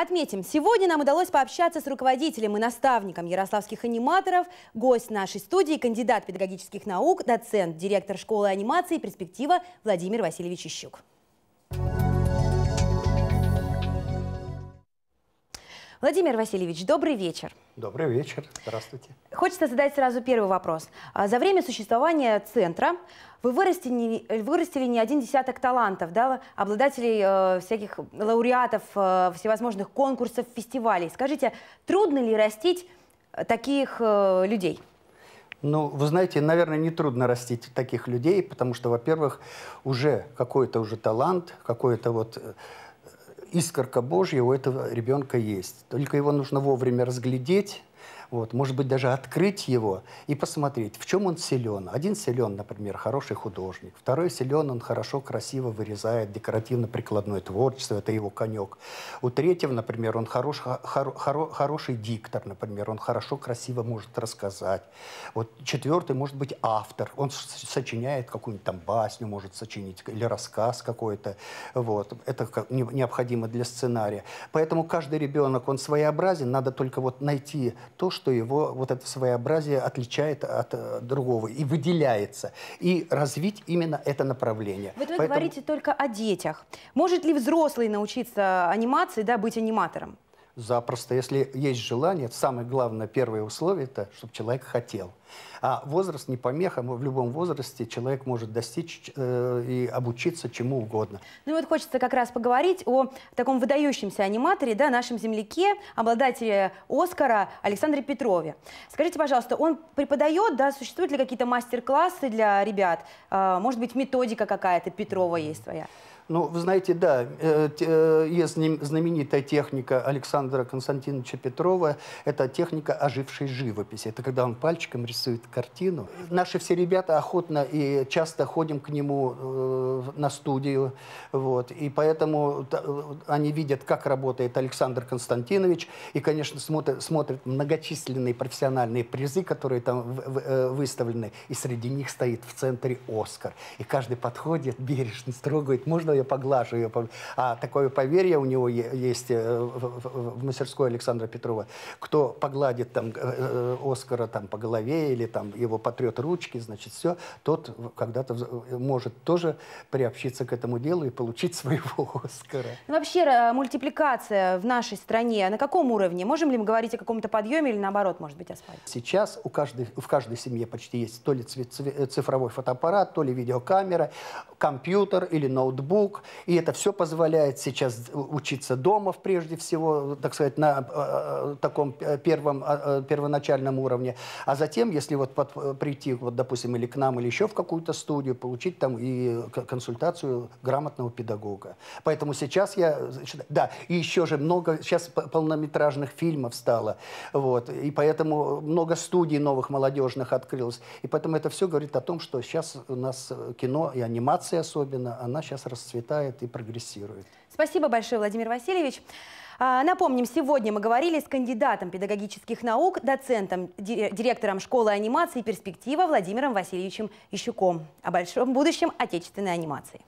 Отметим, сегодня нам удалось пообщаться с руководителем и наставником ярославских аниматоров, гость нашей студии, кандидат педагогических наук, доцент, директор школы анимации «Перспектива» Владимир Васильевич Ищук. Владимир Васильевич, добрый вечер. Добрый вечер. Здравствуйте. Хочется задать сразу первый вопрос. А за время существования центра вы вырастили, вырастили не один десяток талантов, да, обладателей э, всяких лауреатов, э, всевозможных конкурсов, фестивалей. Скажите, трудно ли растить э, таких э, людей? Ну, вы знаете, наверное, не трудно растить таких людей, потому что, во-первых, уже какой-то уже талант, какой-то вот э, искорка Божья у этого ребенка есть. Только его нужно вовремя разглядеть, вот, может быть, даже открыть его и посмотреть, в чем он силен. Один силен, например, хороший художник, второй силен, он хорошо, красиво вырезает декоративно-прикладное творчество, это его конек. У третьего, например, он хорош, хор, хор, хороший диктор, например, он хорошо, красиво может рассказать. Вот четвертый, может быть, автор, он сочиняет какую-нибудь там басню, может сочинить, или рассказ какой-то, вот, это необходимо для сценария. Поэтому каждый ребенок, он своеобразен, надо только вот найти то, что что его вот это своеобразие отличает от э, другого и выделяется. И развить именно это направление. Вы Поэтому... говорите только о детях. Может ли взрослый научиться анимации, да, быть аниматором? Запросто. Если есть желание, самое главное, первое условие – это, чтобы человек хотел. А возраст не помеха, в любом возрасте человек может достичь э, и обучиться чему угодно. Ну и вот хочется как раз поговорить о таком выдающемся аниматоре, да, нашем земляке, обладателе Оскара Александре Петрове. Скажите, пожалуйста, он преподает, да, существуют ли какие-то мастер-классы для ребят? Э, может быть, методика какая-то Петрова м-м. есть твоя ну, вы знаете, да, э, э, есть знаменитая техника Александра Константиновича Петрова. Это техника ожившей живописи. Это когда он пальчиком рисует картину. Наши все ребята охотно и часто ходим к нему э, на студию. Вот. И поэтому они видят, как работает Александр Константинович. И, конечно, смотрят, смотрят многочисленные профессиональные призы, которые там выставлены. И среди них стоит в центре Оскар. И каждый подходит бережно, строгает. Можно ее поглажу, ее А такое поверье у него есть э, в мастерской Александра Петрова. Кто погладит там э, э, Оскара там по голове или там его потрет ручки, значит, все, тот когда-то может тоже приобщиться к этому делу и получить своего Оскара. Ну, вообще мультипликация в нашей стране на каком уровне? Можем ли мы говорить о каком-то подъеме или наоборот, может быть, о спаде? Сейчас у каждой, в каждой семье почти есть то ли цифровой фотоаппарат, то ли видеокамера, компьютер или ноутбук, ноутбук, и это все позволяет сейчас учиться дома, прежде всего, так сказать, на э, э, таком э, первом, первоначальном уровне. А затем, если вот под, прийти, вот, допустим, или к нам, или еще в какую-то студию, получить там и консультацию грамотного педагога. Поэтому сейчас я... Да, и еще же много сейчас полнометражных фильмов стало. Вот, и поэтому много студий новых молодежных открылось. И поэтому это все говорит о том, что сейчас у нас кино и анимация особенно, она сейчас расцветает процветает и прогрессирует. Спасибо большое, Владимир Васильевич. А, напомним, сегодня мы говорили с кандидатом педагогических наук, доцентом, директором школы анимации «Перспектива» Владимиром Васильевичем Ищуком о большом будущем отечественной анимации.